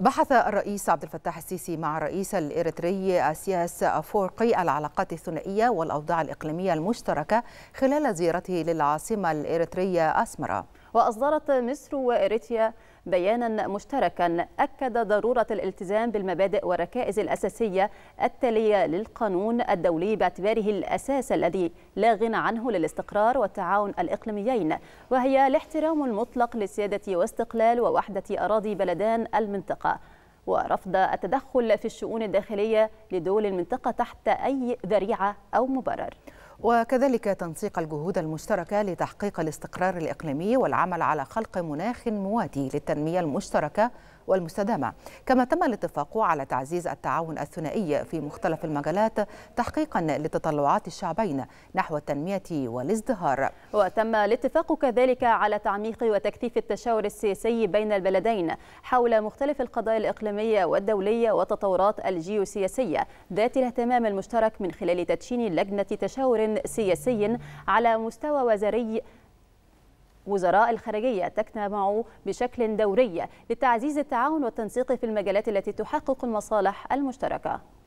بحث الرئيس عبد الفتاح السيسي مع الرئيس الإريتري أسياس أفورقي العلاقات الثنائية والأوضاع الإقليمية المشتركة خلال زيارته للعاصمة الإريترية أسمرة وأصدرت مصر وإريتريا بيانا مشتركا أكد ضرورة الالتزام بالمبادئ والركائز الأساسية التالية للقانون الدولي باعتباره الأساس الذي لا غنى عنه للاستقرار والتعاون الإقليميين وهي الاحترام المطلق لسيادة واستقلال ووحدة أراضي بلدان المنطقة ورفض التدخل في الشؤون الداخلية لدول المنطقة تحت أي ذريعة أو مبرر وكذلك تنسيق الجهود المشتركة لتحقيق الاستقرار الإقليمي والعمل على خلق مناخ مواتي للتنمية المشتركة والمستدامة كما تم الاتفاق على تعزيز التعاون الثنائي في مختلف المجالات تحقيقا لتطلعات الشعبين نحو التنمية والازدهار وتم الاتفاق كذلك على تعميق وتكثيف التشاور السياسي بين البلدين حول مختلف القضايا الإقليمية والدولية والتطورات الجيوسياسية ذات الاهتمام المشترك من خلال تدشين لجنة تشاور سياسي على مستوى وزاري وزراء الخارجية تجتمع بشكل دوري لتعزيز التعاون والتنسيق في المجالات التي تحقق المصالح المشتركة